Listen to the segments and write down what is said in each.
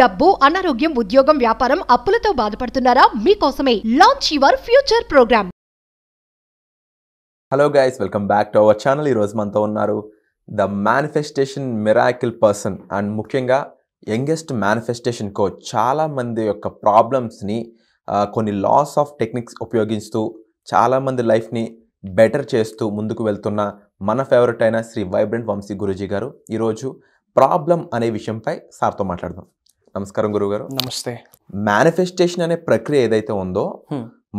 డబ్బు అనారోగ్యం ఉద్యోగం వ్యాపారం అప్పులతో బాధపడుతున్నారా మీకోసమే launch your future program hello guys welcome back to our channel ఈరోజు మనతో ఉన్నారు the manifestation miracle person and ముఖ్యంగా యంగెస్ట్ మేనిఫెస్టేషన్ కోచ్ చాలామంది యొక్క ప్రాబ్లమ్స్ని కొన్ని లాస్ ఆఫ్ టెక్నిక్స్ ఉపయోగిస్తూ చాలామంది లైఫ్ని బెటర్ చేస్తూ ముందుకు వెళ్తున్న మన ఫేవరెట్ అయిన శ్రీ వైబ్రెంట్ వంశీ గురూజీ గారు ఈరోజు ప్రాబ్లం అనే విషయంపై సార్తో మాట్లాడదాం నమస్కారం గురువుగారు నమస్తే మేనిఫెస్టేషన్ అనే ప్రక్రియ ఏదైతే ఉందో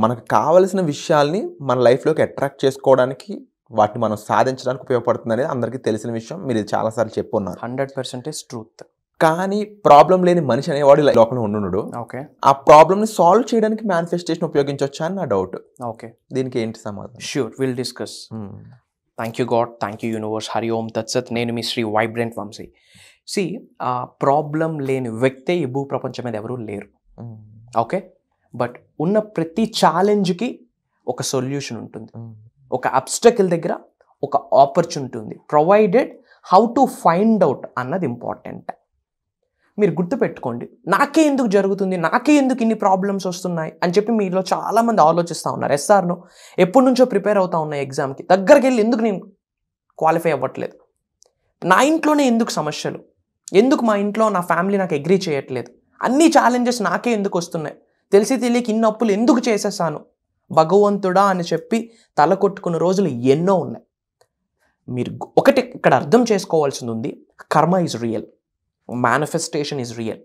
మనకు కావలసిన విషయాల్ని మన లైఫ్లోకి అట్రాక్ట్ చేసుకోవడానికి వాటిని మనం సాధించడానికి ఉపయోగపడుతుంది అనేది అందరికీ తెలిసిన విషయం మీరు ఇది చాలాసార్లు చెప్పున్నారు హండ్రెడ్ పర్సెంటేజ్ ట్రూత్ కానీ ప్రాబ్లం లేని మనిషి అనేవాడు లోకంలో ఉండు ఓకే ఆ ప్రాబ్లమ్ని సాల్వ్ చేయడానికి మేనిఫెస్టేషన్ ఉపయోగించవచ్చా అని నా డౌట్ ఓకే దీనికి ఏంటి సమాధానం sure will discuss thank you god thank you universe Hari ఓం తత్సత్ నేను మీ శ్రీ వైబ్రెంట్ వంశీ సి ప్రాబ్లం లేని వ్యక్తే ఈ భూ ప్రపంచం మీద ఎవరూ లేరు ఓకే బట్ ఉన్న ప్రతి ఛాలెంజ్కి ఒక సొల్యూషన్ ఉంటుంది ఒక అబ్స్టకిల్ దగ్గర ఒక ఆపర్చునిటీ ఉంది provided how to find out అన్నది ఇంపార్టెంట్ మీరు గుర్తుపెట్టుకోండి నాకే ఎందుకు జరుగుతుంది నాకే ఎందుకు ఇన్ని ప్రాబ్లమ్స్ వస్తున్నాయి అని చెప్పి మీలో చాలామంది ఆలోచిస్తూ ఉన్నారు ఎస్ఆర్ను ఎప్పటి నుంచో ప్రిపేర్ అవుతా ఉన్నాయి ఎగ్జామ్కి దగ్గరికి వెళ్ళి ఎందుకు నేను క్వాలిఫై అవ్వట్లేదు నా ఇంట్లోనే ఎందుకు సమస్యలు ఎందుకు మా ఇంట్లో నా ఫ్యామిలీ నాకు అగ్రీ చేయట్లేదు అన్ని ఛాలెంజెస్ నాకే ఎందుకు వస్తున్నాయి తెలిసి తెలియక ఇన్ని అప్పులు ఎందుకు చేసేసాను భగవంతుడా అని చెప్పి తల కొట్టుకున్న రోజులు ఎన్నో ఉన్నాయి మీరు ఒకటి ఇక్కడ అర్థం చేసుకోవాల్సింది ఉంది karma is real manifestation is real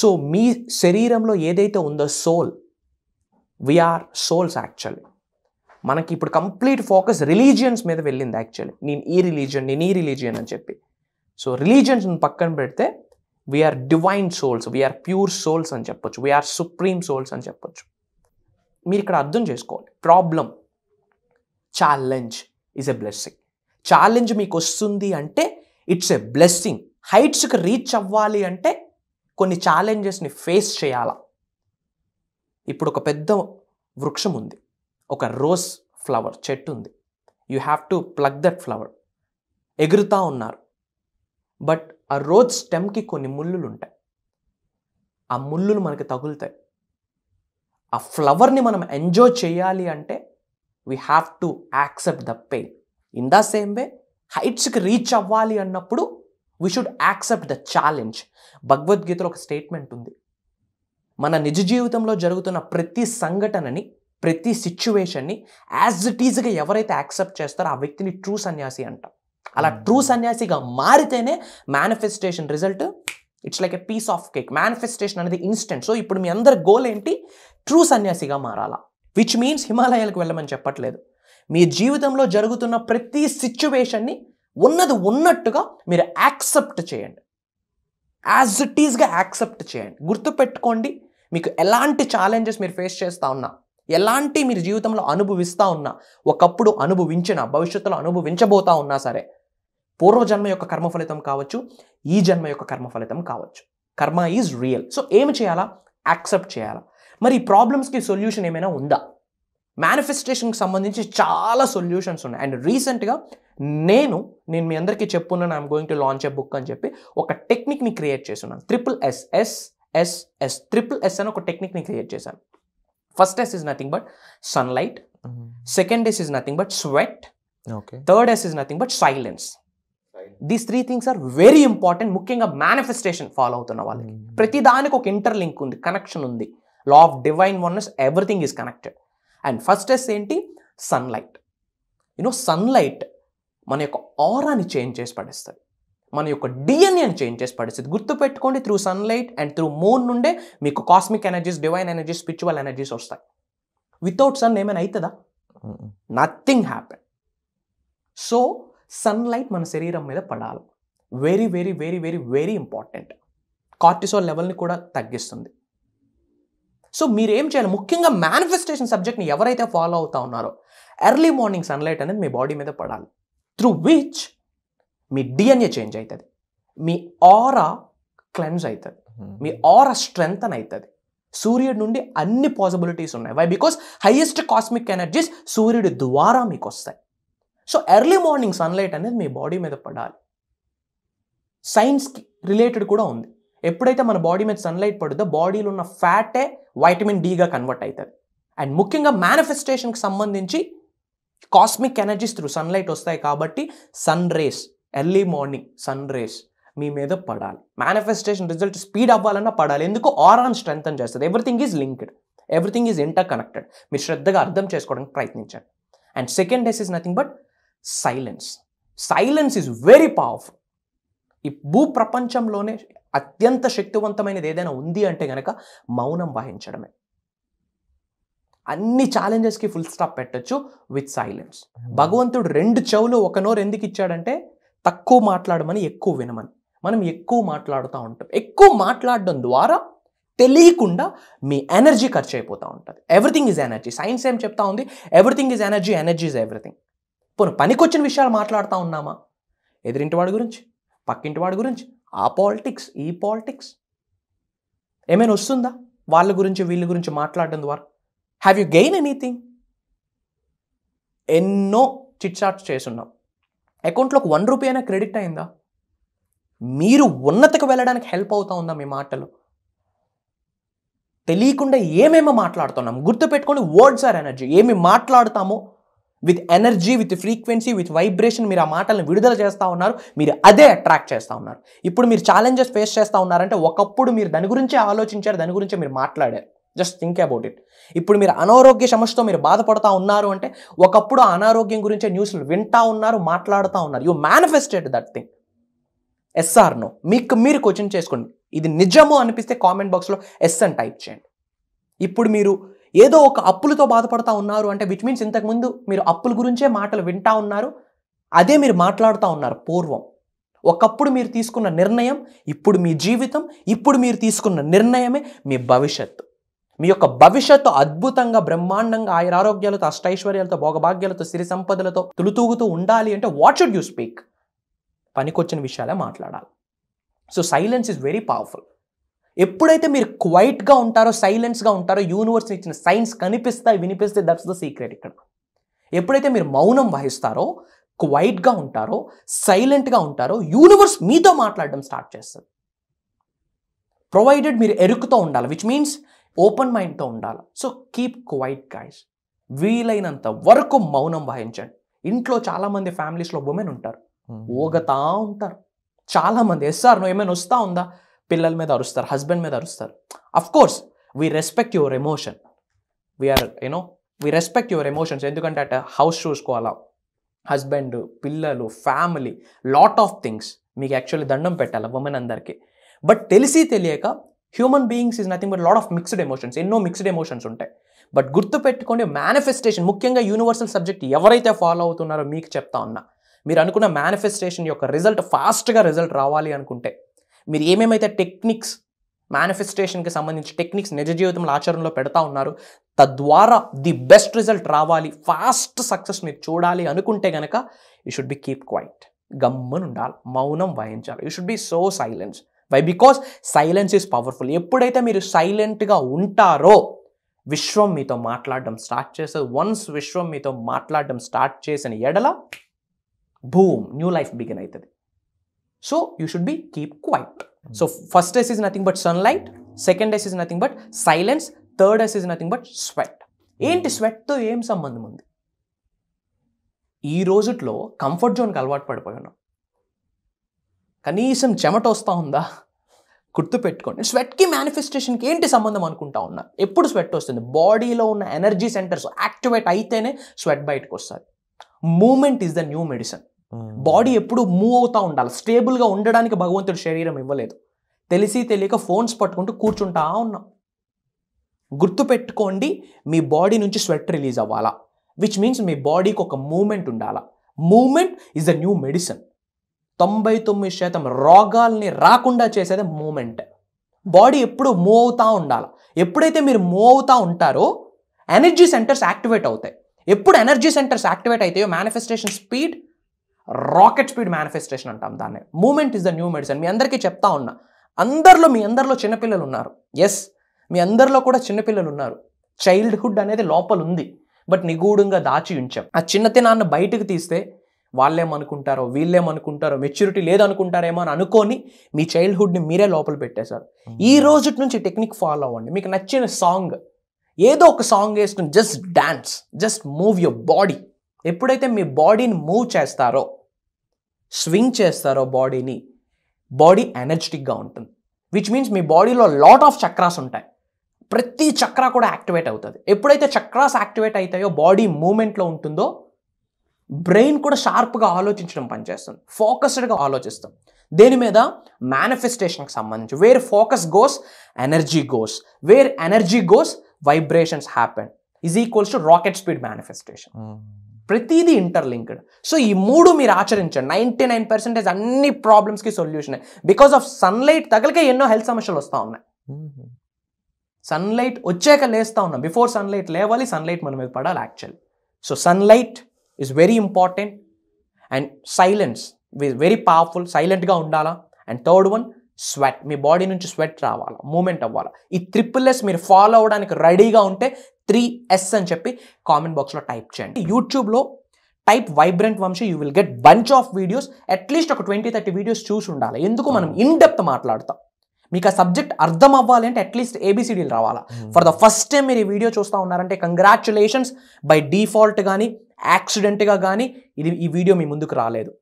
so మీ శరీరంలో ఏదైతే ఉందో సోల్ వీఆర్ సోల్స్ యాక్చువల్లీ మనకి ఇప్పుడు కంప్లీట్ ఫోకస్ రిలీజియన్స్ మీద వెళ్ళింది యాక్చువల్లీ నేను ఈ రిలీజియన్ నేను ఈ రిలీజియన్ అని చెప్పి సో రిలీజియన్స్ పక్కన పెడితే we are divine souls we are pure souls అని చెప్పొచ్చు వీఆర్ సుప్రీం సోల్స్ అని చెప్పొచ్చు మీరు ఇక్కడ అర్థం చేసుకోవాలి problem challenge is a blessing challenge మీకు వస్తుంది అంటే ఇట్స్ ఎ బ్లెస్సింగ్ హైట్స్కి రీచ్ అవ్వాలి అంటే కొన్ని ఛాలెంజెస్ని ఫేస్ చేయాల ఇప్పుడు ఒక పెద్ద వృక్షం ఉంది ఒక రోజ్ ఫ్లవర్ చెట్టు ఉంది you have to pluck that flower ఎగురుతూ ఉన్నారు బట్ ఆ రోజ్ స్టెమ్కి కొన్ని ముళ్ళులు ఉంటాయి ఆ ముళ్ళులు మనకి తగులుతాయి ఆ ఫ్లవర్ని మనం ఎంజాయ్ చేయాలి అంటే we have to accept the pain in the same way హైట్స్కి రీచ్ అవ్వాలి అన్నప్పుడు we should accept the challenge భగవద్గీతలో ఒక స్టేట్మెంట్ ఉంది మన నిజ జీవితంలో జరుగుతున్న ప్రతి సంఘటనని ప్రతి సిచ్యువేషన్ని యాజ్ ఇట్ ఈజ్గా ఎవరైతే యాక్సెప్ట్ చేస్తారో ఆ వ్యక్తిని ట్రూ సన్యాసి అంటాం అలా ట్రూ hmm. సన్యాసిగా మారితేనే manifestation result it's like a piece of cake manifestation అనేది ఇన్స్టెంట్ సో ఇప్పుడు మీ అందరి గోల్ ఏంటి ట్రూ సన్యాసిగా మారాలా విచ్ మీన్స్ హిమాలయాలకు వెళ్ళమని చెప్పట్లేదు మీ జీవితంలో జరుగుతున్న ప్రతి సిచ్యువేషన్ని ఉన్నది ఉన్నట్టుగా మీరు యాక్సెప్ట్ చేయండి యాజ్ ఇట్ ఈజ్గా యాక్సెప్ట్ చేయండి గుర్తుపెట్టుకోండి మీకు ఎలాంటి ఛాలెంజెస్ మీరు ఫేస్ చేస్తూ ఉన్నా ఎలాంటి మీరు జీవితంలో అనుభవిస్తూ ఉన్నా ఒకప్పుడు అనుభవించిన భవిష్యత్తులో అనుభవించబోతా ఉన్నా సరే పూర్వజన్మ యొక్క కర్మఫలితం కావచ్చు ఈ జన్మ యొక్క కర్మఫలితం కావచ్చు కర్మ ఈజ్ రియల్ సో ఏమి చేయాలా యాక్సెప్ట్ చేయాలా మరి ఈ ప్రాబ్లమ్స్కి సొల్యూషన్ ఏమైనా ఉందా మేనిఫెస్టేషన్కి సంబంధించి చాలా సొల్యూషన్స్ ఉన్నాయి అండ్ రీసెంట్గా నేను నేను మీ అందరికీ చెప్పున్నాను I'm going to launch a book అని చెప్పి ఒక టెక్నిక్ని క్రియేట్ చేస్తున్నాను triple S S S S triple S అని ఒక టెక్నిక్ని క్రియేట్ చేశాను first S is nothing but sunlight second S is nothing but sweat third S is nothing but silence these three things are very important ముఖ్యంగా manifestation follow అవుతున్న వాళ్ళకి mm-hmm. ప్రతి దానికి ఒక ఇంటర్లింక్ ఉంది కనెక్షన్ ఉంది law of divine oneness everything is connected and first S ఏంటి sunlight you know sunlight మన యొక్క ఆరాని చేంజ్ చేసి పడేస్తుంది మన యొక్క డిఎన్ఏని చేంజ్ చేసి పడేస్తుంది గుర్తుపెట్టుకోండి through sunlight and through moon నుండే మీకు cosmic energies divine energies spiritual energies వస్తాయి వితౌట్ సన్ ఏమైనా అవుతుందా నథింగ్ హ్యాపెన్ సో సన్లైట్ మన శరీరం మీద పడాలి very very very very very important cortisol లెవెల్ని కూడా తగ్గిస్తుంది సో మీరు ఏం చేయాలి ముఖ్యంగా మేనిఫెస్టేషన్ సబ్జెక్ట్ని ఎవరైతే ఫాలో అవుతా ఉన్నారో ఎర్లీ మార్నింగ్ సన్లైట్ అనేది మీ బాడీ మీద పడాలి త్రూ విచ్ మీ డిఎన్ఏ చేంజ్ అవుతుంది మీ ఆరా క్లెన్స్ అవుతుంది మీ ఆరా అని అవుతుంది సూర్యుడి నుండి అన్ని పాసిబిలిటీస్ ఉన్నాయి why because highest cosmic energies సూర్యుడి ద్వారా మీకు వస్తాయి సో ఎర్లీ మార్నింగ్ సన్లైట్ అనేది మీ బాడీ మీద పడాలి సైన్స్కి రిలేటెడ్ కూడా ఉంది ఎప్పుడైతే మన బాడీ మీద సన్లైట్ పడుతుందో బాడీలో ఉన్న ఫ్యాటే వైటమిన్ డిగా కన్వర్ట్ అవుతుంది అండ్ ముఖ్యంగా మేనిఫెస్టేషన్కి సంబంధించి కాస్మిక్ ఎనర్జీస్ త్రూ సన్లైట్ వస్తాయి కాబట్టి sun rays early morning sun rays మీ మీద పడాలి మేనిఫెస్టేషన్ రిజల్ట్ స్పీడ్ అవ్వాలన్నా పడాలి ఎందుకు ఆరాన్ స్ట్రెంగ్ అని చేస్తుంది everything is linked everything is interconnected మీరు శ్రద్ధగా అర్థం చేసుకోవడానికి ప్రయత్నించండి and second S is nothing but silence silence is very powerful ఈ భూ ప్రపంచంలోనే అత్యంత శక్తివంతమైనది ఏదైనా ఉంది అంటే కనుక మౌనం వహించడమే అన్ని ఛాలెంజెస్కి ఫుల్ స్టాప్ పెట్టచ్చు విత్ సైలెన్స్ భగవంతుడు రెండు చెవులు ఒక నోరు ఎందుకు ఇచ్చాడంటే తక్కువ మాట్లాడమని ఎక్కువ వినమని మనం ఎక్కువ మాట్లాడుతూ ఉంటాం ఎక్కువ మాట్లాడడం ద్వారా తెలియకుండా మీ ఎనర్జీ ఖర్చు అయిపోతూ ఉంటుంది ఎవ్రీథింగ్ ఈజ్ ఎనర్జీ సైన్స్ ఏం చెప్తా ఉంది everything is energy energy is everything పోను పనికొచ్చిన విషయాలు మాట్లాడుతూ ఉన్నామా ఎదురింటి వాడి గురించి పక్కింటి వాడి గురించి ఆ పాలిటిక్స్ ఈ పాలిటిక్స్ ఏమైనా వస్తుందా వాళ్ళ గురించి వీళ్ళ గురించి మాట్లాడడం ద్వారా హ్యావ్ యు గెయిన్ ఎనీథింగ్ ఎన్నో చిట్చాట్స్ చేస్తున్నాం అకౌంట్లోకి వన్ రూపీ అయినా క్రెడిట్ అయిందా మీరు ఉన్నతకు వెళ్ళడానికి హెల్ప్ అవుతా ఉందా మీ మాటలు తెలియకుండా ఏమేమో మాట్లాడుతున్నాం గుర్తుపెట్టుకొని వర్డ్స్ ఆర్ ఎనర్జీ ఏమి మాట్లాడతామో with energy with frequency with vibration మీరు ఆ మాటలను విడుదల చేస్తూ ఉన్నారు మీరు అదే అట్రాక్ట్ చేస్తూ ఉన్నారు ఇప్పుడు మీరు ఛాలెంజెస్ ఫేస్ చేస్తూ ఉన్నారంటే ఒకప్పుడు మీరు దాని గురించే ఆలోచించారు దాని గురించే మీరు మాట్లాడారు జస్ట్ థింక్ అబౌట్ ఇట్ ఇప్పుడు మీరు అనారోగ్య సమస్యతో మీరు బాధపడుతూ ఉన్నారు అంటే ఒకప్పుడు అనారోగ్యం గురించే న్యూస్లు వింటా ఉన్నారు మాట్లాడుతూ ఉన్నారు యూ మేనిఫెస్టెడ్ దట్ థింగ్ ఎస్ఆర్నో మీకు మీరు క్వశ్చన్ చేసుకోండి ఇది నిజము అనిపిస్తే కామెంట్ బాక్స్లో ఎస్ అని టైప్ చేయండి ఇప్పుడు మీరు ఏదో ఒక అప్పులతో బాధపడతా ఉన్నారు అంటే విచ్ మీన్స్ ఇంతకుముందు మీరు అప్పుల గురించే మాటలు వింటా ఉన్నారు అదే మీరు మాట్లాడుతూ ఉన్నారు పూర్వం ఒకప్పుడు మీరు తీసుకున్న నిర్ణయం ఇప్పుడు మీ జీవితం ఇప్పుడు మీరు తీసుకున్న నిర్ణయమే మీ భవిష్యత్తు మీ యొక్క భవిష్యత్తు అద్భుతంగా బ్రహ్మాండంగా ఆయుర ఆరోగ్యాలతో అష్టైశ్వర్యాలతో భోగభాగ్యాలతో సిరి సంపదలతో తులుతూగుతూ ఉండాలి అంటే వాట్ షుడ్ యూ స్పీక్ పనికొచ్చిన విషయాలే మాట్లాడాలి so silence is very powerful ఎప్పుడైతే మీరు క్వైట్గా ఉంటారో సైలెన్స్గా ఉంటారో యూనివర్స్ ఇచ్చిన సైన్స్ కనిపిస్తాయి వినిపిస్తే దట్స్ ద సీక్రెట్ ఇక్కడ ఎప్పుడైతే మీరు మౌనం వహిస్తారో క్వైట్గా ఉంటారో సైలెంట్గా ఉంటారో యూనివర్స్ మీతో మాట్లాడడం స్టార్ట్ చేస్తుంది ప్రొవైడెడ్ మీరు ఎరుకుతో ఉండాలి విచ్ మీన్స్ ఓపెన్ మైండ్తో ఉండాలి సో కీప్ క్వైట్ గాయస్ వీలైనంత వరకు మౌనం వహించండి ఇంట్లో చాలామంది ఫ్యామిలీస్లో ఉమెన్ ఉంటారు ఓగతా hmm. ఉంటారు చాలామంది ఎస్ సార్ నువ్వు ఏమైనా వస్తా ఉందా పిల్లల మీద అరుస్తారు హస్బెండ్ మీద అరుస్తారు of course we respect your emotion we're you know we respect your emotions ఎందుకంటే అట్ హౌస్ చూసుకోవాలా హస్బెండ్ పిల్లలు ఫ్యామిలీ లాట్ ఆఫ్ థింగ్స్ మీకు యాక్చువల్లీ దండం పెట్టాలి ఉమెన్ అందరికీ బట్ తెలిసి తెలియక human beings is nothing but lot of mixed emotions ఎన్నో మిక్స్డ్ ఎమోషన్స్ ఉంటాయి బట్ గుర్తుపెట్టుకోండి మేనిఫెస్టేషన్ ముఖ్యంగా యూనివర్సల్ సబ్జెక్ట్ ఎవరైతే ఫాలో అవుతున్నారో మీకు చెప్తా ఉన్నా మీరు అనుకున్న మేనిఫెస్టేషన్ యొక్క రిజల్ట్ ఫాస్ట్గా రిజల్ట్ రావాలి అనుకుంటే మీరు ఏమేమైతే టెక్నిక్స్ మేనిఫెస్టేషన్కి సంబంధించి టెక్నిక్స్ నిజ జీవితంలో ఆచరణలో పెడతా ఉన్నారు తద్వారా ది బెస్ట్ రిజల్ట్ రావాలి ఫాస్ట్ సక్సెస్ మీరు చూడాలి అనుకుంటే కనుక you should be keep quiet గమ్మను ఉండాలి మౌనం వాయించాలి you should be so silence why because silence is powerful ఎప్పుడైతే మీరు సైలెంట్గా ఉంటారో విశ్వం మీతో మాట్లాడడం స్టార్ట్ చేస్తుంది వన్స్ విశ్వం మీతో మాట్లాడడం స్టార్ట్ చేసిన ఎడల భూమ్ న్యూ లైఫ్ బిగిన్ అవుతుంది you you be keep keep so first hmm. first S nothing but sunlight second S is nothing but silence third S is nothing but sweat ఏంటి స్వెట్తో hmm. ఏం సంబంధం ఉంది ఈ రోజుట్లో comfort జోన్కి అలవాటు పడిపోయి ఉన్నాం కనీసం చెమట వస్తూ ఉందా పెట్టుకోండి స్వెట్కి మేనిఫెస్టేషన్కి ఏంటి సంబంధం అనుకుంటా ఉన్నా ఎప్పుడు స్వెట్ వస్తుంది బాడీలో ఉన్న ఎనర్జీ సెంటర్స్ యాక్టివేట్ అయితేనే స్వెట్ బయటకు వస్తుంది movement is the new medicine body ఎప్పుడు మూవ్ అవుతూ ఉండాలి స్టేబుల్గా ఉండడానికి భగవంతుడు శరీరం ఇవ్వలేదు తెలిసి తెలియక ఫోన్స్ పట్టుకుంటూ కూర్చుంటా ఉన్నాం గుర్తుపెట్టుకోండి మీ బాడీ నుంచి స్వెట్ రిలీజ్ అవ్వాలా విచ్ మీన్స్ మీ బాడీకి ఒక మూమెంట్ ఉండాలా movement is a new medicine తొంభై తొమ్మిది శాతం రోగాల్ని రాకుండా చేసేది మూమెంట్ బాడీ ఎప్పుడు మూవ్ అవుతూ ఉండాలి ఎప్పుడైతే మీరు మూవ్ అవుతూ ఉంటారో ఎనర్జీ సెంటర్స్ యాక్టివేట్ అవుతాయి ఎప్పుడు ఎనర్జీ సెంటర్స్ యాక్టివేట్ అవుతాయో manifestation speed rocket speed manifestation అంటాం దాన్ని movement is the new medicine మీ అందరికీ చెప్తా ఉన్నా అందరిలో మీ అందరిలో చిన్నపిల్లలు ఉన్నారు ఎస్ మీ అందరిలో కూడా చిన్నపిల్లలు ఉన్నారు చైల్డ్హుడ్ అనేది లోపల ఉంది బట్ నిగూఢంగా దాచి ఉంచాం ఆ తినాన్న బయటకు తీస్తే వాళ్ళేమనుకుంటారో వీళ్ళేమనుకుంటారో మెచ్యూరిటీ లేదనుకుంటారేమో అని అనుకొని మీ చైల్డ్హుడ్ని మీరే లోపల పెట్టేశారు ఈ hmm. రోజు నుంచి టెక్నిక్ ఫాలో అవ్వండి మీకు నచ్చిన సాంగ్ ఏదో ఒక సాంగ్ వేసుకుని just dance just move your body ఎప్పుడైతే మీ బాడీని మూవ్ చేస్తారో స్వింగ్ చేస్తారో బాడీని బాడీ ఎనర్జెటిక్గా ఉంటుంది విచ్ మీన్స్ మీ బాడీలో లాట్ ఆఫ్ చక్రాస్ ఉంటాయి ప్రతి చక్ర కూడా యాక్టివేట్ అవుతుంది ఎప్పుడైతే చక్రాస్ యాక్టివేట్ అవుతాయో బాడీ మూమెంట్లో ఉంటుందో బ్రెయిన్ కూడా షార్ప్గా ఆలోచించడం పనిచేస్తుంది ఫోకస్డ్గా ఆలోచిస్తాం దేని మీద మేనిఫెస్టేషన్కి సంబంధించి where focus goes energy goes where energy goes vibrations happen is equals to rocket speed manifestation ప్రతిదీ ఇంటర్లింక్డ్ సో ఈ మూడు మీరు ఆచరించండి నైంటీ నైన్ పర్సెంటేజ్ అన్ని ప్రాబ్లమ్స్కి సొల్యూషన్ బికాస్ ఆఫ్ సన్లైట్ తగలికే ఎన్నో హెల్త్ సమస్యలు వస్తూ ఉన్నాయి సన్లైట్ వచ్చాక లేస్తూ ఉన్నాం బిఫోర్ సన్లైట్ లేవాలి సన్లైట్ మన మీద పడాలి actually so sunlight is very important and silence very powerful సైలెంట్గా ఉండాలా అండ్ థర్డ్ వన్ స్వెట్ మీ బాడీ నుంచి స్వెట్ రావాలి మూమెంట్ అవ్వాలి ఈ త్రిపుల్ ఎస్ మీరు ఫాలో అవ్వడానికి రెడీగా ఉంటే త్రీ ఎస్ అని చెప్పి కామెంట్ బాక్స్లో టైప్ చేయండి యూట్యూబ్లో type vibrant Vamshi you will get bunch of videos at least ఒక ట్వంటీ థర్టీ వీడియోస్ చూసి ఉండాలి ఎందుకు మనం hmm. ఇన్ డెప్త్ మాట్లాడతాం మీకు ఆ సబ్జెక్ట్ అర్థం అవ్వాలి అంటే అట్లీస్ట్ ఏబీసీడీలు రావాలా ఫర్ ద ఫస్ట్ టైం మీరు ఈ వీడియో చూస్తూ ఉన్నారంటే కంగ్రాచులేషన్స్ బై డిఫాల్ట్ కానీ యాక్సిడెంట్గా కానీ ఇది ఈ వీడియో మీ ముందుకు రాలేదు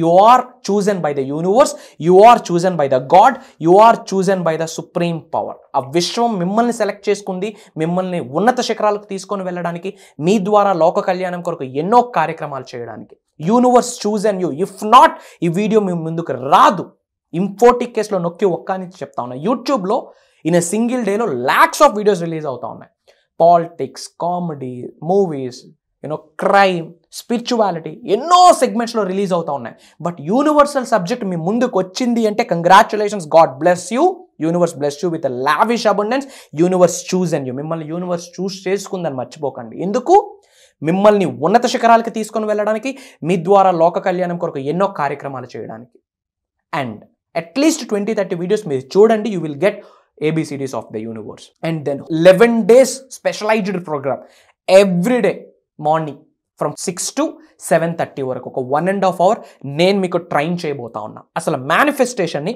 you are chosen by the universe you are chosen by the god you are chosen by the supreme power ఆ విశ్వం మిమ్మల్ని సెలెక్ట్ చేసుకుంది మిమ్మల్ని ఉన్నత శిఖరాలకు తీసుకొని వెళ్ళడానికి మీ ద్వారా లోక కళ్యాణం కొరకు ఎన్నో కార్యక్రమాలు చేయడానికి universe choose and you if not ఈ వీడియో మీ ముందుకు రాదు ఇంఫోటిక్ కేసులో నొక్కి ఒక్క అని చెప్తా ఉన్నాయి యూట్యూబ్లో ఇన్ ఎ సింగిల్ డేలో ల్యాక్స్ ఆఫ్ వీడియోస్ రిలీజ్ అవుతా ఉన్నాయి politics comedy movies you know crime spirituality ఎన్నో సెగ్మెంట్స్లో రిలీజ్ అవుతూ ఉన్నాయి బట్ యూనివర్సల్ సబ్జెక్ట్ మీ ముందుకు వచ్చింది అంటే congratulations god bless you universe bless you with lavish abundance universe choose and you మిమ్మల్ని యూనివర్స్ చూస్ చేసుకుందని మర్చిపోకండి ఎందుకు మిమ్మల్ని ఉన్నత శిఖరాలకి తీసుకొని వెళ్ళడానికి మీ ద్వారా లోక కళ్యాణం కొరకు ఎన్నో కార్యక్రమాలు చేయడానికి and at least twenty thirty videos మీరు చూడండి you will get ABCDs of the universe and then eleven days specialised programme everyday morning from six to seven thirty వరకు ఒక వన్ అండ్ హాఫ్ అవర్ నేను మీకు ట్రైన్ చేయబోతా ఉన్నా అసలు మేనిఫెస్టేషన్ని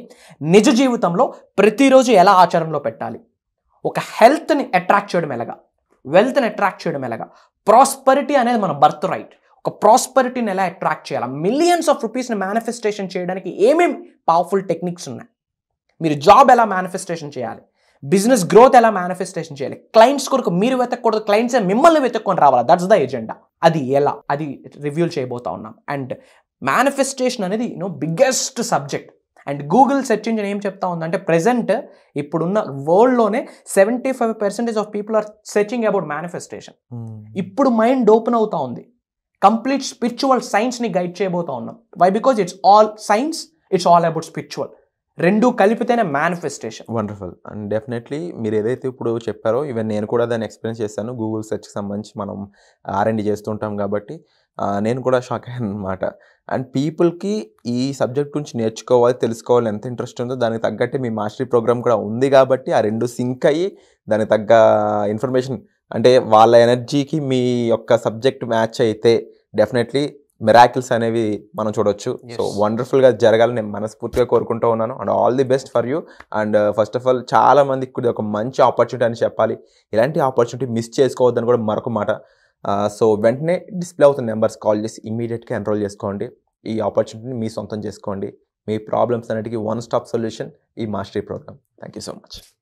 నిజ జీవితంలో ప్రతిరోజు ఎలా ఆచరణలో పెట్టాలి ఒక హెల్త్ని అట్రాక్ట్ చేయడం ఎలాగా వెల్త్ని అట్రాక్ట్ చేయడం ఎలాగా ప్రాస్పరిటీ అనేది మన బర్త్ రైట్ ఒక ప్రాస్పరిటీని ఎలా అట్రాక్ట్ చేయాలి మిలియన్స్ ఆఫ్ రూపీస్ని మేనిఫెస్టేషన్ చేయడానికి ఏమేమి పవర్ఫుల్ టెక్నిక్స్ ఉన్నాయి మీరు జాబ్ ఎలా మేనిఫెస్టేషన్ చేయాలి బిజినెస్ గ్రోత్ ఎలా మేనిఫెస్టేషన్ చేయాలి క్లయింట్స్ కొరకు మీరు వెతకూడదు క్లయింట్స్ మిమ్మల్ని వెతుక్కొని రావాలి దట్స్ ద ఎజెండా అది ఎలా అది రివ్యూల్ చేయబోతా ఉన్నాం అండ్ మేనిఫెస్టేషన్ అనేది no biggest subject and Google search engine ఏం చెప్తా ఉందంటే ప్రజెంట్ ఇప్పుడున్న వరల్డ్లోనే seventy five percentage of people are searching about manifestation ఇప్పుడు మైండ్ ఓపెన్ అవుతా ఉంది కంప్లీట్ స్పిరిచువల్ సైన్స్ని గైడ్ చేయబోతా ఉన్నాం why because it's all science it's all about spiritual రెండు కలిపితేనే మేనిఫెస్టేషన్ వండర్ఫుల్ అండ్ డెఫినెట్లీ మీరు ఏదైతే ఇప్పుడు చెప్పారో ఈవెన్ నేను కూడా దాన్ని ఎక్స్ప్లెయిన్ చేశాను గూగుల్ సెర్చ్కి సంబంధించి మనం ఆర్ఎండి చేస్తుంటాం కాబట్టి నేను కూడా షాక్ అయ్యాను అనమాట అండ్ పీపుల్కి ఈ సబ్జెక్ట్ గురించి నేర్చుకోవాలి తెలుసుకోవాలి ఎంత ఇంట్రెస్ట్ ఉందో దానికి తగ్గట్టు మీ మాస్టరీ ప్రోగ్రామ్ కూడా ఉంది కాబట్టి ఆ రెండు సింక్ అయ్యి దానికి తగ్గ ఇన్ఫర్మేషన్ అంటే వాళ్ళ ఎనర్జీకి మీ యొక్క సబ్జెక్ట్ మ్యాచ్ అయితే డెఫినెట్లీ మిరాకిల్స్ అనేవి మనం చూడొచ్చు సో వండర్ఫుల్గా జరగాలని నేను మనస్ఫూర్తిగా కోరుకుంటూ ఉన్నాను and all the best for you and first of all చాలా మంది ఇక్కడ ఒక మంచి ఆపర్చునిటీ అని చెప్పాలి ఇలాంటి ఆపర్చునిటీ మిస్ చేసుకోవద్దని కూడా మరొక మాట సో వెంటనే డిస్ప్లే అవుతున్న నెంబర్స్ కాల్ చేసి ఇమీడియట్గా ఎన్రోల్ చేసుకోండి ఈ ఆపర్చునిటీని మీ సొంతం చేసుకోండి మీ ప్రాబ్లమ్స్ అన్నిటికీ వన్ స్టాప్ సొల్యూషన్ ఈ mastery programme thank you so much